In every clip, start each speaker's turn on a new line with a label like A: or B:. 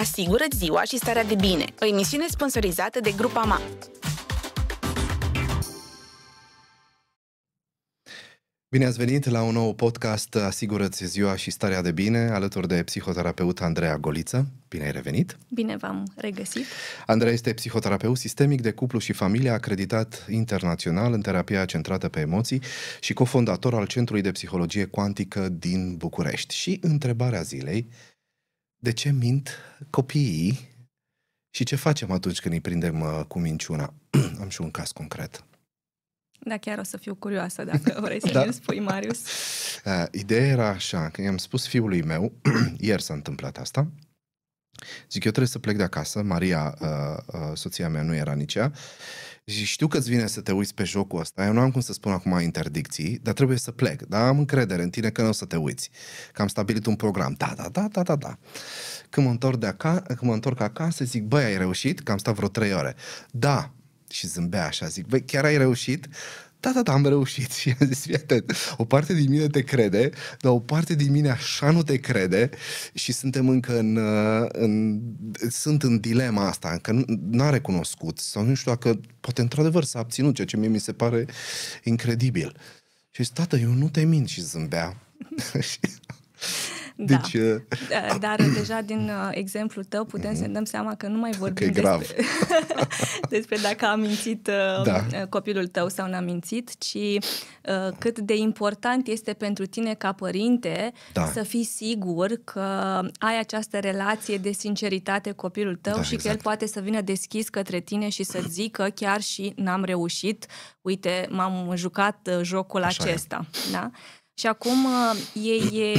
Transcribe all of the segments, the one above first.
A: asigură ziua și starea de bine. O emisiune sponsorizată de Grupa MA.
B: Bine ați venit la un nou podcast Asigură-ți ziua și starea de bine alături de psihoterapeut Andreea Goliță. Bine ai revenit!
A: Bine v-am regăsit!
B: Andreea este psihoterapeut sistemic de cuplu și familie acreditat internațional în terapia centrată pe emoții și cofondator al Centrului de Psihologie Cuantică din București. Și întrebarea zilei de ce mint copiii și ce facem atunci când îi prindem uh, cu minciuna. Am și un caz concret.
A: Da, chiar o să fiu curioasă dacă vrei să da. mi spui, Marius.
B: Uh, ideea era așa, că i-am spus fiului meu, ieri s-a întâmplat asta, zic eu trebuie să plec de acasă, Maria, uh, soția mea nu era nici ea, și știu că-ți vine să te uiți pe jocul ăsta, eu nu am cum să spun acum interdicții, dar trebuie să plec, dar am încredere în tine că nu o să te uiți, că am stabilit un program, da, da, da, da, da, da. Când mă întorc, de acasă, când mă întorc acasă, zic, băi, ai reușit? Că am stat vreo trei ore. Da, și zâmbea așa, zic, băi, chiar ai reușit? da, da, da, am reușit. Și am zis, fii o parte din mine te crede, dar o parte din mine așa nu te crede și suntem încă în, uh, în sunt în dilema asta, încă n-a recunoscut sau nu știu dacă poate într-adevăr s-a abținut, ceea ce mie mi se pare incredibil. Și zis, tată, eu nu te mint și zâmbea.
A: Deci, da. Uh... Dar deja din uh, exemplul tău putem mm-hmm. să mhm. ne dăm seama că nu mai vorbim că grav. Despre, despre dacă a mințit uh, da. Uh, copilul tău sau n-a mințit, ci uh, cât de important este pentru tine ca părinte da. să fii sigur că ai această relație de sinceritate cu copilul tău da, și exact. că el exact. poate să vină deschis către tine și să zică chiar și n-am reușit, uite, m-am jucat jocul Așa acesta. E. Da? Și acum e, e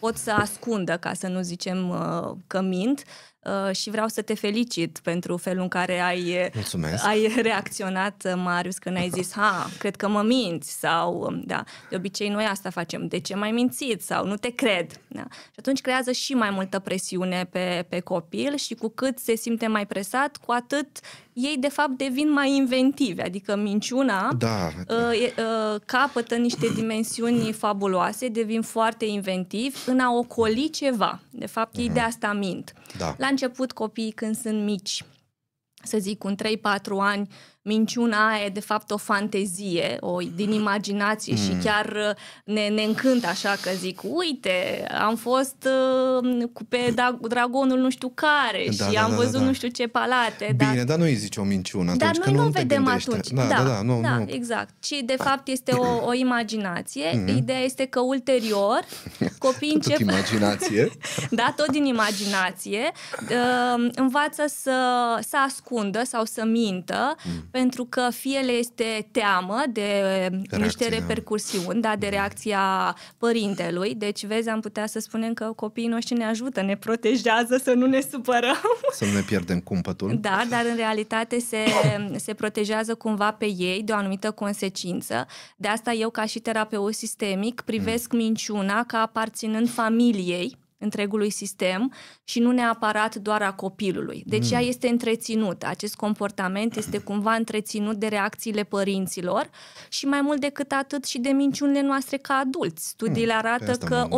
A: pot să ascundă, ca să nu zicem uh, că mint, uh, și vreau să te felicit pentru felul în care ai, ai reacționat, uh, Marius, când ai zis, ha, cred că mă minți sau, um, da, de obicei noi asta facem, de ce mai mințit sau nu te cred. Da. Și atunci creează și mai multă presiune pe, pe copil și cu cât se simte mai presat, cu atât ei de fapt devin mai inventivi, adică minciuna da. uh, uh, capătă niște dimensiuni fabuloase, devin foarte inventivi în a ocoli ceva. De fapt, mm-hmm. ei mhm. de asta mint. Da. La început, copiii când sunt mici, să zic, cu 3-4 ani, minciuna e de fapt o fantezie, o mhm. din imaginație mm. și chiar uh, ne, ne încântă așa că zic, uite, am fost uh, cu pe da, dragonul nu știu care da, și da, am da, văzut da, da. nu știu ce palate. Bine, dar,
B: dar nu îi zici o minciună atunci, Dar noi că nu, nu vedem gândește. atunci. Da, da, da, da, nu, da nu.
A: exact. Ci de fapt este o, o imaginație. mm Ideea este că ulterior copiii încep... Tot imaginație. da, tot din imaginație. Uh, învață să, să ascultă ascundă sau să mintă, mm. pentru că fie le este teamă de Reacția. niște repercursiuni, da, de mm. reacția părintelui. Deci, vezi, am putea să spunem că copiii noștri ne ajută, ne protejează să nu ne supărăm.
B: Să nu ne pierdem cumpătul.
A: Da, dar în realitate se, se protejează cumva pe ei de o anumită consecință. De asta eu, ca și terapeut sistemic, privesc mm. minciuna ca aparținând familiei întregului sistem și nu neapărat doar a copilului. Deci mm. ea este întreținută. Acest comportament este cumva întreținut de reacțiile părinților și mai mult decât atât și de minciunile noastre ca adulți. Studiile mm. arată că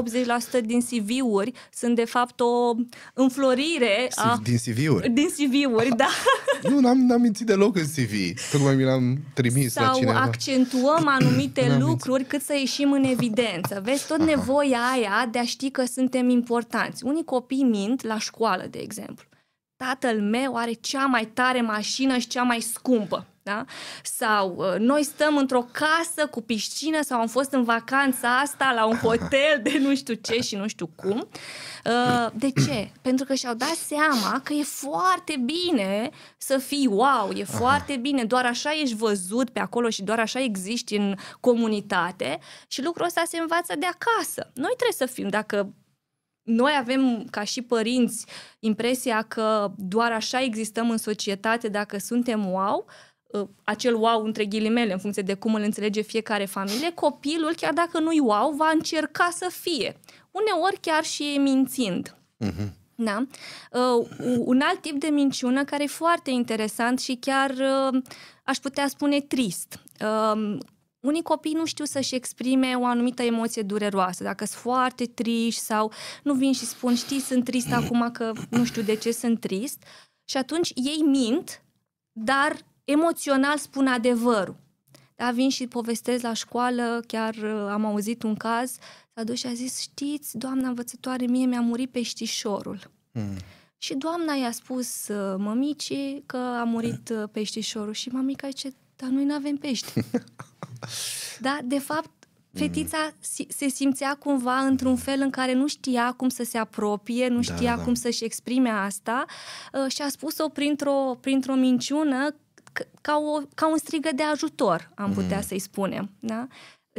A: 80% din CV-uri sunt de fapt o înflorire a... Din CV-uri? Din CV-uri, da.
B: Nu, n-am, n-am mințit deloc în CV. Tocmai mi l-am trimis Sau la cineva.
A: accentuăm anumite lucruri cât să ieșim în evidență. Vezi, tot Aha. nevoia aia de a ști că suntem importanti importanți. Unii copii mint la școală, de exemplu. Tatăl meu are cea mai tare mașină și cea mai scumpă. Da? Sau uh, noi stăm într-o casă cu piscină sau am fost în vacanța asta la un hotel de nu știu ce și nu știu cum. Uh, de ce? Pentru că și-au dat seama că e foarte bine să fii wow, e foarte bine, doar așa ești văzut pe acolo și doar așa existi în comunitate și lucrul ăsta se învață de acasă. Noi trebuie să fim, dacă noi avem, ca și părinți, impresia că doar așa existăm în societate dacă suntem wow, ă, acel wow între ghilimele, în funcție de cum îl înțelege fiecare familie, copilul, chiar dacă nu-i wow, va încerca să fie. Uneori chiar și mințind. Uh-huh. Da? Uh, un alt tip de minciună care e foarte interesant și chiar uh, aș putea spune trist. Uh, unii copii nu știu să-și exprime o anumită emoție dureroasă, dacă sunt foarte triști sau nu vin și spun, știi, sunt trist acum că nu știu de ce sunt trist. Și atunci ei mint, dar emoțional spun adevărul. Da, vin și povestesc la școală, chiar uh, am auzit un caz, s-a dus și a zis, știți, doamna învățătoare, mie mi-a murit peștișorul. Mm. Și doamna i-a spus uh, mămicii că a murit uh, peștișorul și mamica zice, dar noi nu avem pești. Da, de fapt, fetița mm. se simțea cumva într-un fel în care nu știa cum să se apropie, nu da, știa da, da. cum să-și exprime asta uh, și a spus-o printr-o, printr-o minciună ca, o, ca un strigă de ajutor, am putea mm. să-i spunem. Da?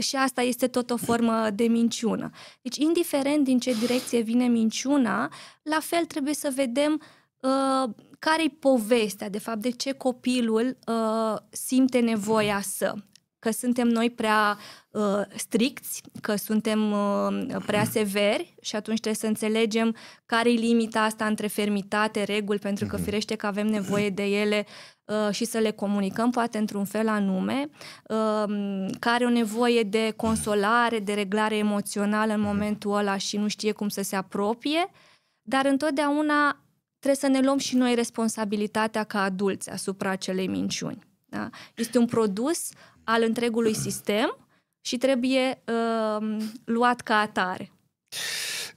A: Și asta este tot o formă de minciună. Deci, indiferent din ce direcție vine minciuna, la fel trebuie să vedem uh, care-i povestea, de fapt, de ce copilul uh, simte nevoia să că suntem noi prea uh, stricți, că suntem uh, prea severi și atunci trebuie să înțelegem care e limita asta între fermitate, reguli, pentru că mhm. firește că avem nevoie de ele uh, și să le comunicăm poate într-un fel anume, uh, um, care o nevoie de consolare, de reglare emoțională în mhm. momentul ăla și nu știe cum să se apropie, dar întotdeauna trebuie să ne luăm și noi responsabilitatea ca adulți asupra acelei minciuni. Da? Este un produs al întregului sistem și trebuie uh, luat ca atare.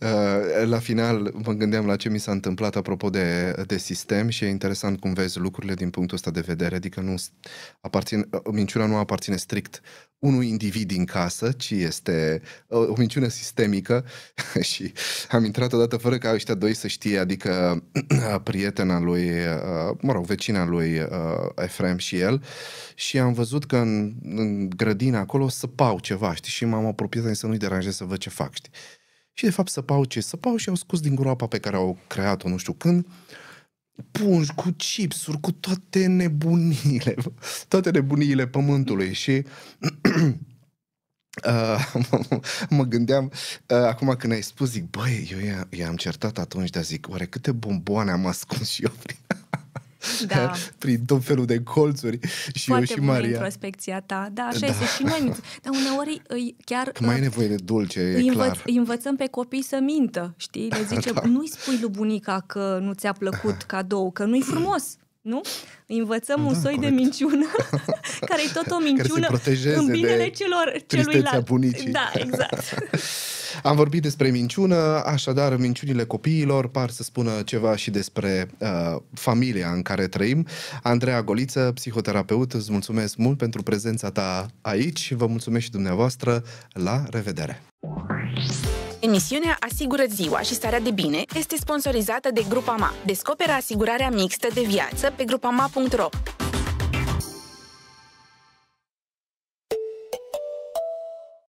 B: Eh, la final mă gândeam la ce mi s-a întâmplat apropo de, de sistem și e interesant cum vezi lucrurile din punctul ăsta de vedere, adică nu aparține, uh, minciuna nu aparține strict unui individ din casă, ci este uh, o minciună sistemică și am intrat odată fără ca ăștia doi să știe, adică uh, prietena lui, mă rog, vecina lui Efrem și el și am văzut că în, în grădina acolo săpau ceva, știi, și m-am apropiat să nu-i deranjez să văd ce fac, știi și de fapt săpau ce săpau și au scos din groapa pe care au creat-o nu știu când pungi cu chipsuri, cu toate nebunile, toate nebunile pământului și Uh, mă gândeam uh, acum când ai spus, zic, băi, eu i-am certat atunci, dar zic, oare câte bomboane am ascuns și eu prin... da. prin tot felul de colțuri și Foarte eu și Maria.
A: introspecția ta, da, așa da. este și noi. Dar uneori îi chiar... Că mai uh, e
B: nevoie de dulce, e învăț, clar.
A: Îi învățăm pe copii să mintă, știi? Le zice, da. nu-i spui lui bunica că nu ți-a plăcut cadou, că nu-i frumos nu? Învățăm da, un soi corect. de minciună, care e tot o minciună în binele celor, celuilalt. Tristețea bunicii. Da, exact.
B: Am vorbit despre minciună, așadar minciunile copiilor par să spună ceva și despre uh, familia în care trăim. Andreea Goliță, psihoterapeut, îți mulțumesc mult pentru prezența ta aici. Vă mulțumesc și dumneavoastră. La revedere!
A: Emisiunea Asigură ziua și starea de bine este sponsorizată de Grupama. Descoperă asigurarea mixtă de viață pe grupama.ro.